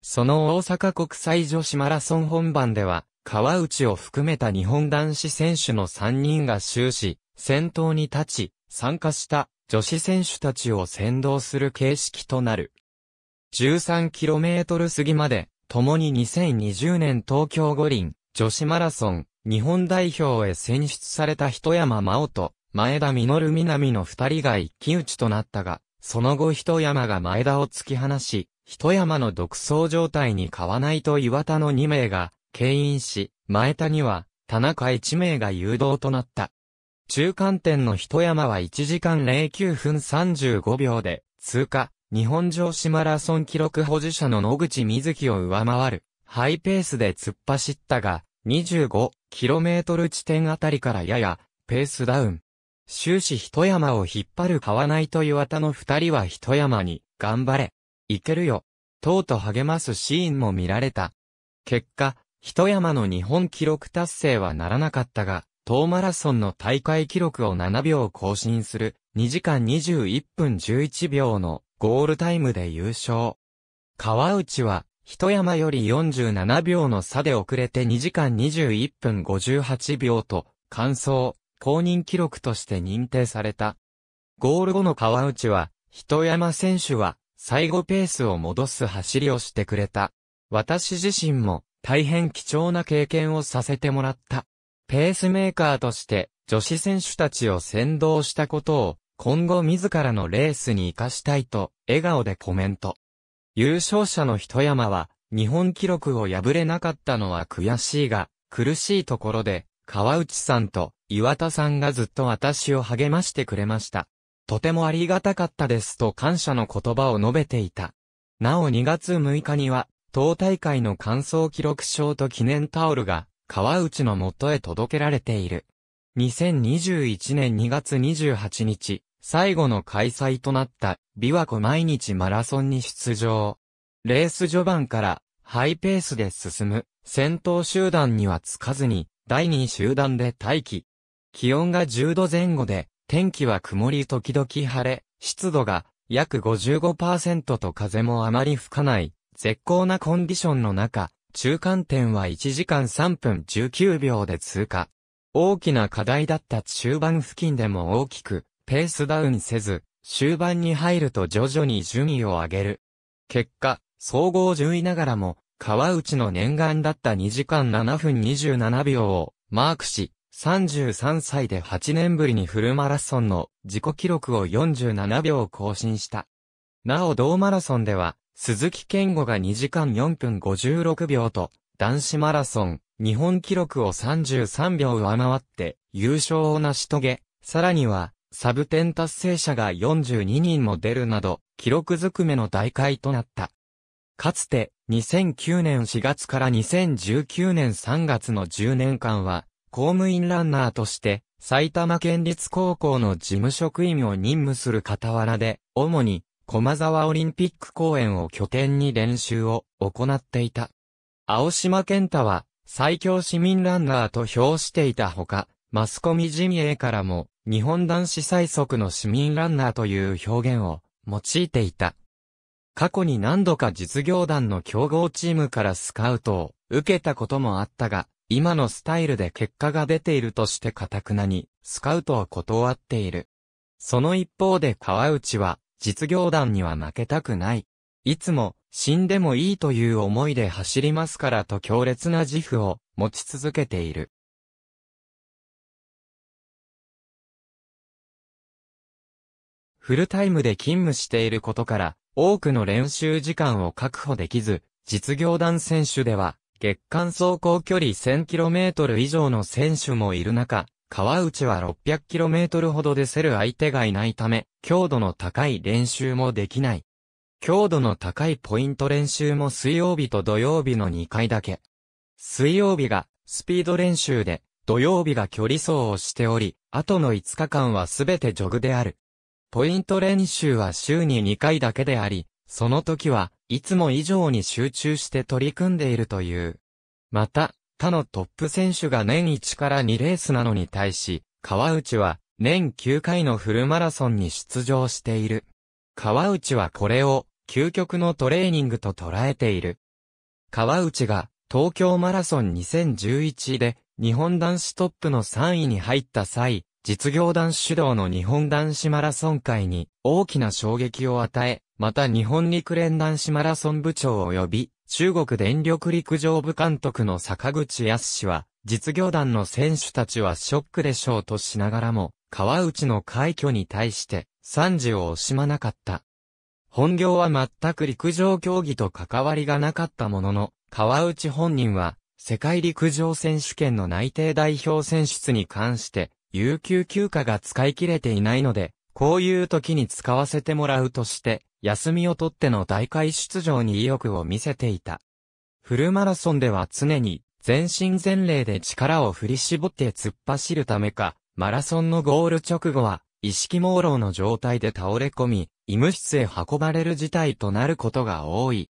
その大阪国際女子マラソン本番では、川内を含めた日本男子選手の3人が終始、先頭に立ち、参加した女子選手たちを先導する形式となる。13km 過ぎまで、共に2020年東京五輪女子マラソン日本代表へ選出された一山真央と前田実南の二人が一騎打ちとなったが、その後一山が前田を突き放し、一山の独走状態に変わないと岩田の2名が、牽引し、前田には、田中1名が誘導となった。中間点の一山は1時間09分35秒で、通過、日本城市マラソン記録保持者の野口瑞希を上回る、ハイペースで突っ走ったが、25、km 地点あたりからやや、ペースダウン。終始一山を引っ張る買わないと岩田の二人は一山に、頑張れ。いけるよ。とうと励ますシーンも見られた。結果、一山の日本記録達成はならなかったが、東マラソンの大会記録を7秒更新する2時間21分11秒のゴールタイムで優勝。川内は一山より47秒の差で遅れて2時間21分58秒と、完走、公認記録として認定された。ゴール後の川内は、一山選手は、最後ペースを戻す走りをしてくれた。私自身も、大変貴重な経験をさせてもらった。ペースメーカーとして、女子選手たちを先導したことを、今後自らのレースに活かしたいと、笑顔でコメント。優勝者の一山は、日本記録を破れなかったのは悔しいが、苦しいところで、川内さんと岩田さんがずっと私を励ましてくれました。とてもありがたかったですと感謝の言葉を述べていた。なお2月6日には、党大会の感想記録賞と記念タオルが、川内の元へ届けられている。2021年2月28日、最後の開催となった琵琶湖毎日マラソンに出場。レース序盤からハイペースで進む先頭集団にはつかずに第2集団で待機。気温が10度前後で天気は曇り時々晴れ、湿度が約55%と風もあまり吹かない絶好なコンディションの中、中間点は1時間3分19秒で通過。大きな課題だった中盤付近でも大きくペースダウンせず、終盤に入ると徐々に順位を上げる。結果、総合順位ながらも、川内の念願だった2時間7分27秒をマークし、33歳で8年ぶりにフルマラソンの自己記録を47秒更新した。なお同マラソンでは、鈴木健吾が2時間4分56秒と、男子マラソン、日本記録を33秒上回って優勝を成し遂げ、さらには、サブ10達成者が42人も出るなど、記録ずくめの大会となった。かつて、2009年4月から2019年3月の10年間は、公務員ランナーとして、埼玉県立高校の事務職員を任務する傍らで、主に、駒沢オリンピック公演を拠点に練習を行っていた。青島健太は、最強市民ランナーと評していたほか、マスコミ陣営からも、日本男子最速の市民ランナーという表現を用いていた。過去に何度か実業団の競合チームからスカウトを受けたこともあったが、今のスタイルで結果が出ているとして堅くなに、スカウトを断っている。その一方で川内は、実業団には負けたくない。いつも、死んでもいいという思いで走りますからと強烈な自負を持ち続けている。フルタイムで勤務していることから、多くの練習時間を確保できず、実業団選手では、月間走行距離 1000km 以上の選手もいる中、川内は 600km ほどで競る相手がいないため、強度の高い練習もできない。強度の高いポイント練習も水曜日と土曜日の2回だけ。水曜日がスピード練習で、土曜日が距離走をしており、後の5日間はすべてジョグである。ポイント練習は週に2回だけであり、その時はいつも以上に集中して取り組んでいるという。また、他のトップ選手が年1から2レースなのに対し、川内は年9回のフルマラソンに出場している。川内はこれを究極のトレーニングと捉えている。川内が東京マラソン2011で日本男子トップの3位に入った際、実業団主導の日本男子マラソン界に大きな衝撃を与え、また日本陸連男子マラソン部長及び中国電力陸上部監督の坂口康氏は、実業団の選手たちはショックでしょうとしながらも、川内の快挙に対して賛辞を惜しまなかった。本業は全く陸上競技と関わりがなかったものの、川内本人は、世界陸上選手権の内定代表選出に関して、有給休暇が使い切れていないので、こういう時に使わせてもらうとして、休みを取っての大会出場に意欲を見せていた。フルマラソンでは常に全身全霊で力を振り絞って突っ走るためか、マラソンのゴール直後は意識朦朧の状態で倒れ込み、医務室へ運ばれる事態となることが多い。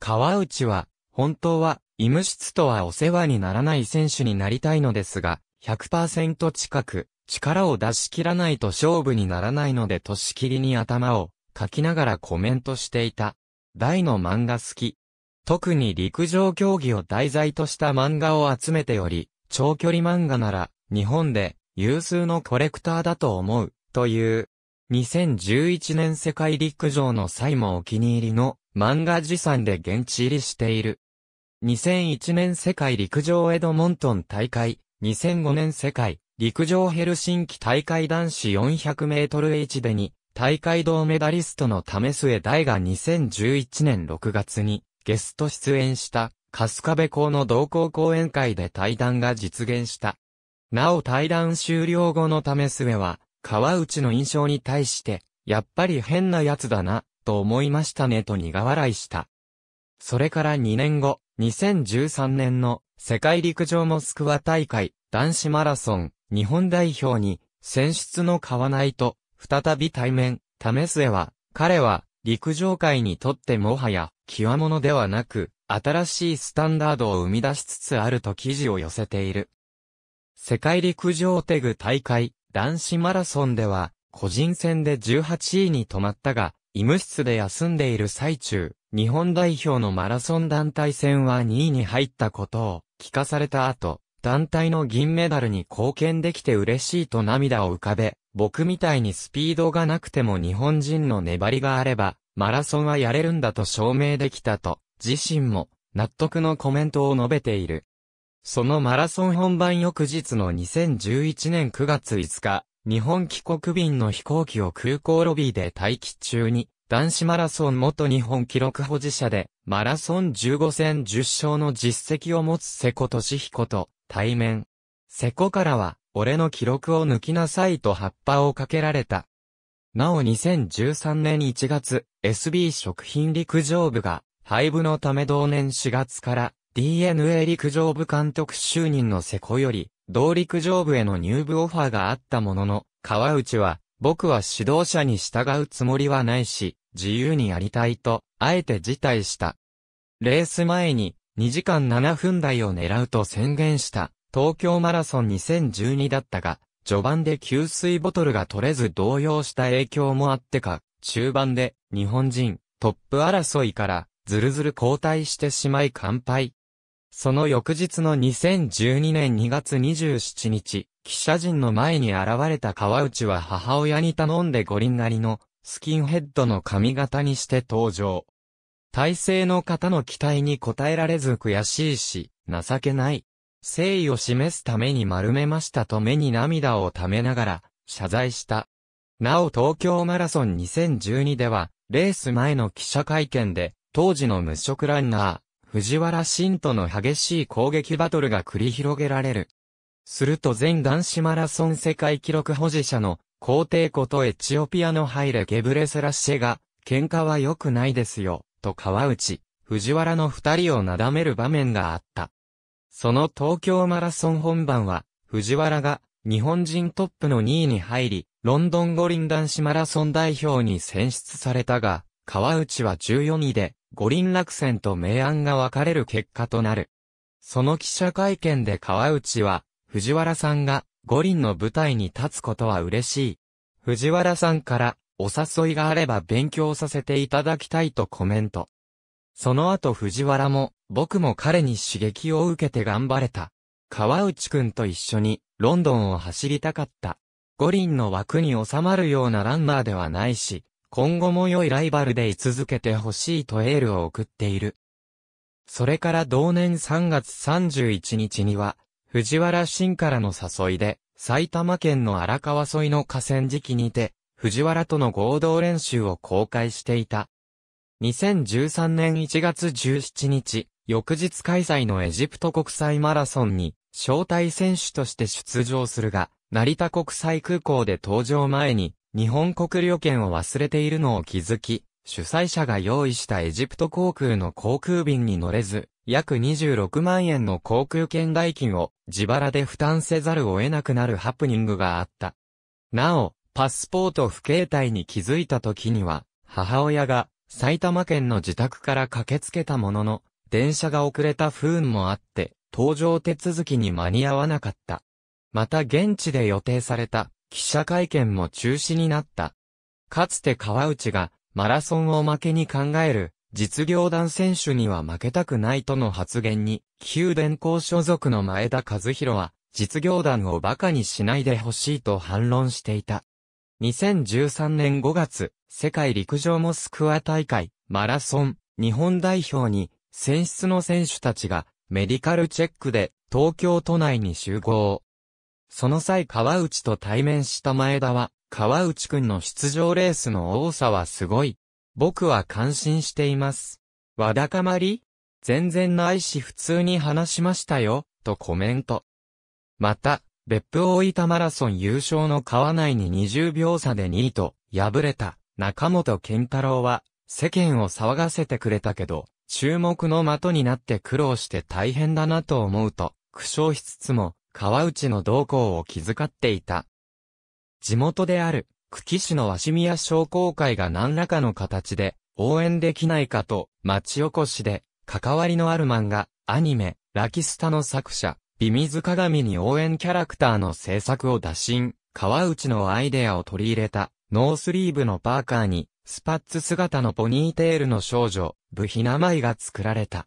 川内は、本当は、医務室とはお世話にならない選手になりたいのですが、100%近く、力を出し切らないと勝負にならないので年切りに頭を書きながらコメントしていた。大の漫画好き。特に陸上競技を題材とした漫画を集めており、長距離漫画なら日本で有数のコレクターだと思う、という。2011年世界陸上の際もお気に入りの漫画持参で現地入りしている。2001年世界陸上エドモントン大会2005年世界陸上ヘルシンキ大会男子400メートル H でに大会銅メダリストの為末大が2011年6月にゲスト出演した春日部校の同校講演会で対談が実現した。なお対談終了後の為末は川内の印象に対して、やっぱり変な奴だな、と思いましたねと苦笑いした。それから2年後、2013年の世界陸上モスクワ大会、男子マラソン、日本代表に、選出の買わないと、再び対面、為末は、彼は、陸上界にとってもはや、極物ではなく、新しいスタンダードを生み出しつつあると記事を寄せている。世界陸上テグ大会、男子マラソンでは、個人戦で18位に止まったが、医務室で休んでいる最中、日本代表のマラソン団体戦は2位に入ったことを、聞かされた後、団体の銀メダルに貢献できて嬉しいと涙を浮かべ、僕みたいにスピードがなくても日本人の粘りがあれば、マラソンはやれるんだと証明できたと、自身も納得のコメントを述べている。そのマラソン本番翌日の2011年9月5日、日本帰国便の飛行機を空港ロビーで待機中に、男子マラソン元日本記録保持者で、マラソン15戦10勝の実績を持つ瀬古俊彦と対面。瀬古からは、俺の記録を抜きなさいと葉っぱをかけられた。なお2013年1月、SB 食品陸上部が、廃部のため同年4月から、DNA 陸上部監督就任の瀬古より、同陸上部への入部オファーがあったものの、川内は、僕は指導者に従うつもりはないし、自由にやりたいと、あえて辞退した。レース前に、2時間7分台を狙うと宣言した、東京マラソン2012だったが、序盤で給水ボトルが取れず動揺した影響もあってか、中盤で、日本人、トップ争いから、ずるずる交代してしまい完敗。その翌日の2012年2月27日、記者陣の前に現れた川内は母親に頼んで五輪なりのスキンヘッドの髪型にして登場。体制の方の期待に応えられず悔しいし、情けない。誠意を示すために丸めましたと目に涙を溜めながら謝罪した。なお東京マラソン2012では、レース前の記者会見で、当時の無職ランナー、藤原慎との激しい攻撃バトルが繰り広げられる。すると全男子マラソン世界記録保持者の皇帝ことエチオピアのハイレ・ゲブレセラッシェが、喧嘩は良くないですよ、と川内、藤原の二人をなだめる場面があった。その東京マラソン本番は、藤原が日本人トップの2位に入り、ロンドン五輪男子マラソン代表に選出されたが、川内は14位で、五輪落選と明暗が分かれる結果となる。その記者会見で川内は、藤原さんが五輪の舞台に立つことは嬉しい。藤原さんからお誘いがあれば勉強させていただきたいとコメント。その後藤原も僕も彼に刺激を受けて頑張れた。川内くんと一緒にロンドンを走りたかった。五輪の枠に収まるようなランナーではないし、今後も良いライバルで居続けてほしいとエールを送っている。それから同年3月31日には、藤原新からの誘いで、埼玉県の荒川沿いの河川敷にて、藤原との合同練習を公開していた。2013年1月17日、翌日開催のエジプト国際マラソンに、招待選手として出場するが、成田国際空港で登場前に、日本国旅券を忘れているのを気づき、主催者が用意したエジプト航空の航空便に乗れず、約26万円の航空券代金を自腹で負担せざるを得なくなるハプニングがあった。なお、パスポート不携帯に気づいた時には、母親が埼玉県の自宅から駆けつけたものの、電車が遅れた不運もあって、搭乗手続きに間に合わなかった。また現地で予定された記者会見も中止になった。かつて川内がマラソンを負けに考える実業団選手には負けたくないとの発言に、旧電工所属の前田和弘は、実業団を馬鹿にしないでほしいと反論していた。2013年5月、世界陸上モスクワ大会、マラソン、日本代表に、選出の選手たちが、メディカルチェックで、東京都内に集合。その際川内と対面した前田は、川内くんの出場レースの多さはすごい、僕は感心しています。わだかまり全然ないし普通に話しましたよ、とコメント。また、別府大分マラソン優勝の川内に20秒差で2位と、敗れた、中本健太郎は、世間を騒がせてくれたけど、注目の的になって苦労して大変だなと思うと、苦笑しつつも、川内の動向を気遣っていた。地元である、久喜市の鷲宮商工会が何らかの形で応援できないかと町おこしで関わりのある漫画、アニメ、ラキスタの作者、ビミズ鏡に応援キャラクターの制作を打診、川内のアイデアを取り入れた、ノースリーブのパーカーに、スパッツ姿のポニーテールの少女、ブヒナマイが作られた。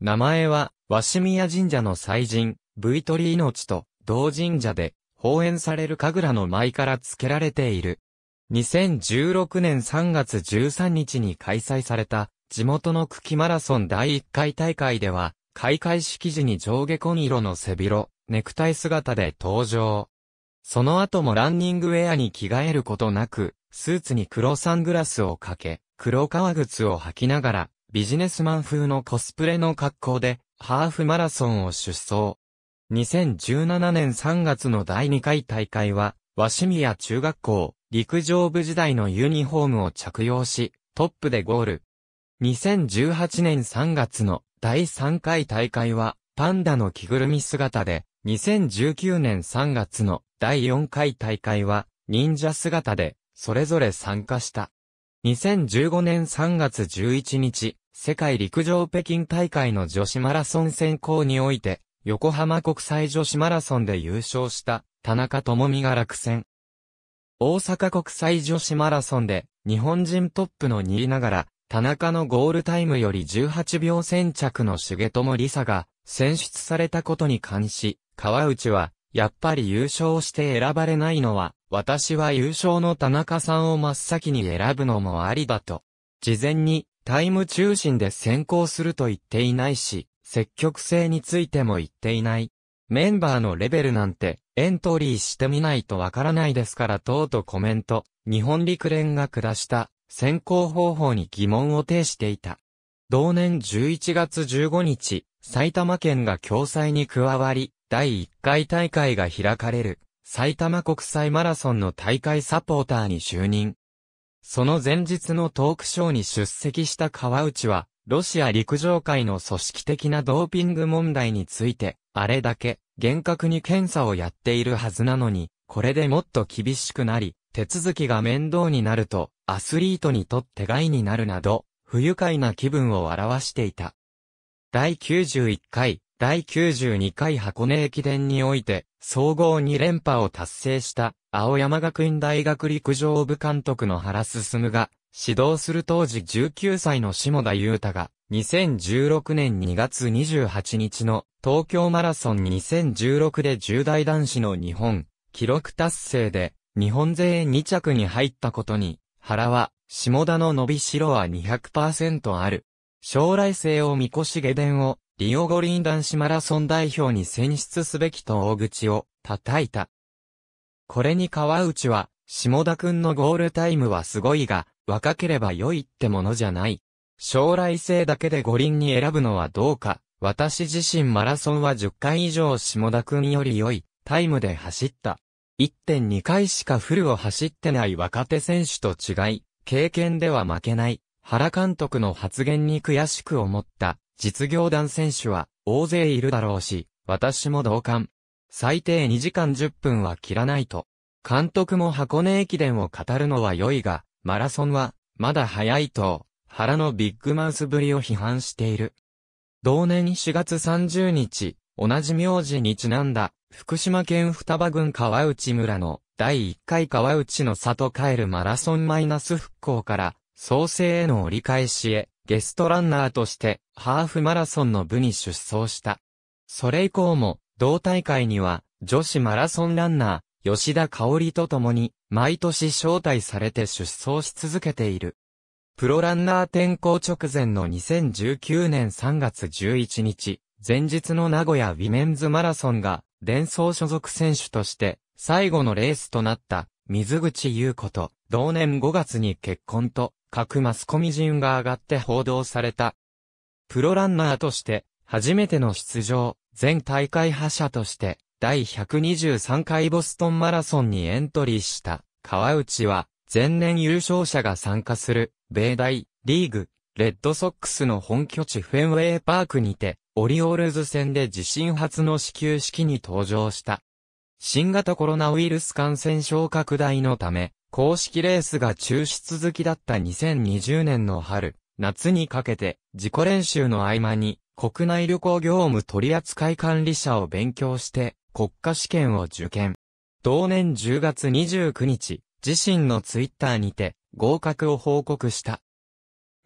名前は、鷲宮神社の祭神、ブイトリー命と、同神社で、放演される神楽の舞から付けられている。2016年3月13日に開催された、地元の茎マラソン第1回大会では、開会式時に上下紺色の背広、ネクタイ姿で登場。その後もランニングウェアに着替えることなく、スーツに黒サングラスをかけ、黒革靴を履きながら、ビジネスマン風のコスプレの格好で、ハーフマラソンを出走。2017年3月の第2回大会は、和鷲宮中学校、陸上部時代のユニフォームを着用し、トップでゴール。2018年3月の第3回大会は、パンダの着ぐるみ姿で、2019年3月の第4回大会は、忍者姿で、それぞれ参加した。2015年3月11日、世界陸上北京大会の女子マラソン選考において、横浜国際女子マラソンで優勝した田中智美が落選。大阪国際女子マラソンで日本人トップの2位ながら、田中のゴールタイムより18秒先着の重友理沙が選出されたことに関し、川内は、やっぱり優勝して選ばれないのは、私は優勝の田中さんを真っ先に選ぶのもありだと。事前にタイム中心で先行すると言っていないし、積極性についても言っていない。メンバーのレベルなんて、エントリーしてみないとわからないですからとうとコメント、日本陸連が下した選考方法に疑問を呈していた。同年11月15日、埼玉県が共催に加わり、第1回大会が開かれる、埼玉国際マラソンの大会サポーターに就任。その前日のトークショーに出席した川内は、ロシア陸上界の組織的なドーピング問題について、あれだけ厳格に検査をやっているはずなのに、これでもっと厳しくなり、手続きが面倒になると、アスリートにとって害になるなど、不愉快な気分を表していた。第91回、第92回箱根駅伝において、総合2連覇を達成した、青山学院大学陸上部監督の原進が、指導する当時19歳の下田優太が、2016年2月28日の東京マラソン2016で10代男子の日本記録達成で日本勢2着に入ったことに、原は下田の伸びしろは200%ある。将来性を見越し下伝をリオ五輪男子マラソン代表に選出すべきと大口を叩いた。これに川内は、下田くんのゴールタイムはすごいが、若ければ良いってものじゃない。将来性だけで五輪に選ぶのはどうか。私自身マラソンは10回以上下田くんより良いタイムで走った。1.2回しかフルを走ってない若手選手と違い、経験では負けない。原監督の発言に悔しく思った。実業団選手は大勢いるだろうし、私も同感。最低2時間10分は切らないと。監督も箱根駅伝を語るのは良いが、マラソンは、まだ早いと、原のビッグマウスぶりを批判している。同年4月30日、同じ名字にちなんだ、福島県双葉郡川内村の第1回川内の里帰るマラソンマイナス復興から、創生への折り返しへ、ゲストランナーとして、ハーフマラソンの部に出走した。それ以降も、同大会には、女子マラソンランナー、吉田香織と共に、毎年招待されて出走し続けている。プロランナー転校直前の2019年3月11日、前日の名古屋ウィメンズマラソンが、伝送所属選手として、最後のレースとなった、水口優子と、同年5月に結婚と、各マスコミ陣が上がって報道された。プロランナーとして、初めての出場、全大会覇者として、第123回ボストンマラソンにエントリーした、川内は、前年優勝者が参加する、米大、リーグ、レッドソックスの本拠地フェンウェイパークにて、オリオールズ戦で自身初の始球式に登場した。新型コロナウイルス感染症拡大のため、公式レースが中止続きだった2020年の春、夏にかけて、自己練習の合間に、国内旅行業務取扱管理者を勉強して、国家試験を受験。同年10月29日、自身のツイッターにて合格を報告した。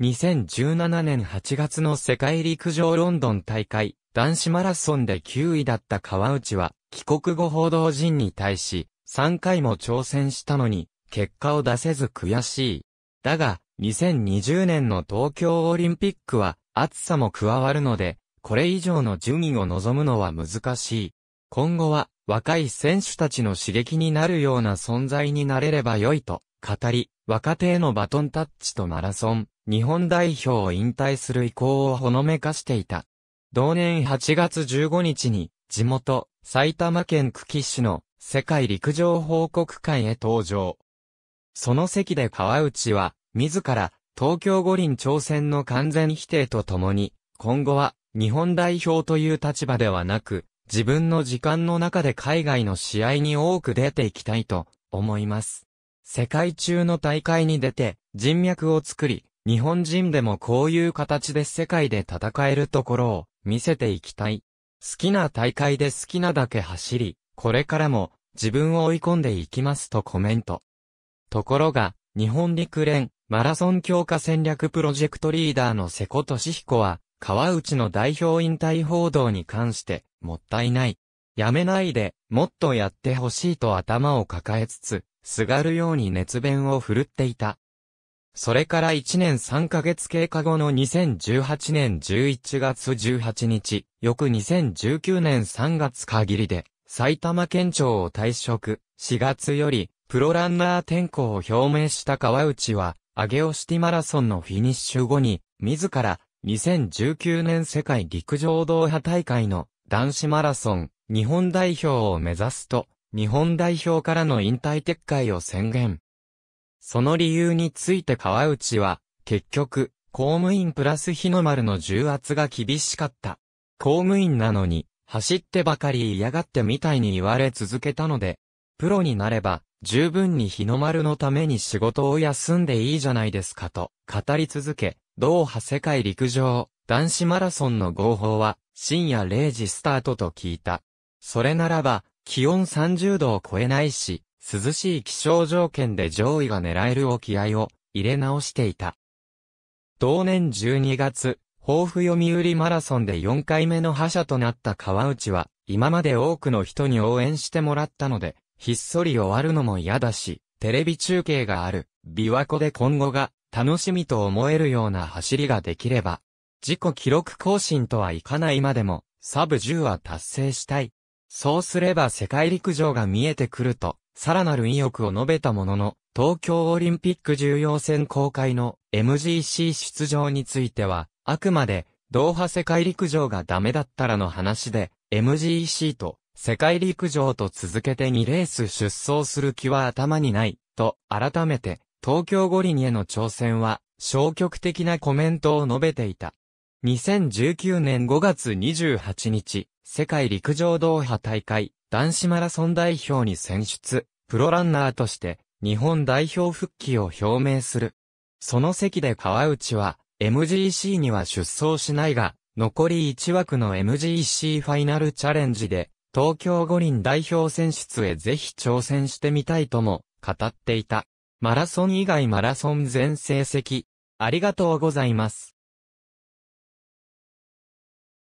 2017年8月の世界陸上ロンドン大会男子マラソンで9位だった川内は帰国後報道陣に対し3回も挑戦したのに結果を出せず悔しい。だが2020年の東京オリンピックは暑さも加わるのでこれ以上の順位を望むのは難しい。今後は若い選手たちの刺激になるような存在になれれば良いと語り、若手へのバトンタッチとマラソン、日本代表を引退する意向をほのめかしていた。同年8月15日に地元埼玉県久喜市の世界陸上報告会へ登場。その席で川内は自ら東京五輪挑戦の完全否定とともに、今後は日本代表という立場ではなく、自分の時間の中で海外の試合に多く出ていきたいと思います。世界中の大会に出て人脈を作り、日本人でもこういう形で世界で戦えるところを見せていきたい。好きな大会で好きなだけ走り、これからも自分を追い込んでいきますとコメント。ところが、日本陸連マラソン強化戦略プロジェクトリーダーの瀬古俊彦は、川内の代表引退報道に関して、もったいない。やめないで、もっとやってほしいと頭を抱えつつ、すがるように熱弁を振るっていた。それから1年3ヶ月経過後の2018年11月18日、翌2019年3月限りで、埼玉県庁を退職、4月より、プロランナー転向を表明した川内は、ゲオシティマラソンのフィニッシュ後に、自ら、2019年世界陸上ドーハ大会の男子マラソン日本代表を目指すと、日本代表からの引退撤回を宣言。その理由について川内は、結局、公務員プラス日の丸の重圧が厳しかった。公務員なのに、走ってばかり嫌がってみたいに言われ続けたので、プロになれば、十分に日の丸のために仕事を休んでいいじゃないですかと、語り続け、ドーハ世界陸上、男子マラソンの合法は、深夜0時スタートと聞いた。それならば、気温30度を超えないし、涼しい気象条件で上位が狙える沖合を入れ直していた。同年12月、豊富読売マラソンで4回目の覇者となった川内は、今まで多くの人に応援してもらったので、ひっそり終わるのも嫌だし、テレビ中継がある、琵琶湖で今後が楽しみと思えるような走りができれば、自己記録更新とはいかないまでも、サブ10は達成したい。そうすれば世界陸上が見えてくると、さらなる意欲を述べたものの、東京オリンピック重要戦公開の MGC 出場については、あくまで、ドーハ世界陸上がダメだったらの話で、MGC と世界陸上と続けて2レース出走する気は頭にない、と改めて東京五輪への挑戦は消極的なコメントを述べていた。2019年5月28日、世界陸上ドーハ大会男子マラソン代表に選出、プロランナーとして日本代表復帰を表明する。その席で川内は MGC には出走しないが、残り1枠の MGC ファイナルチャレンジで東京五輪代表選出へぜひ挑戦してみたいとも語っていた。マラソン以外マラソン全成績。ありがとうございます。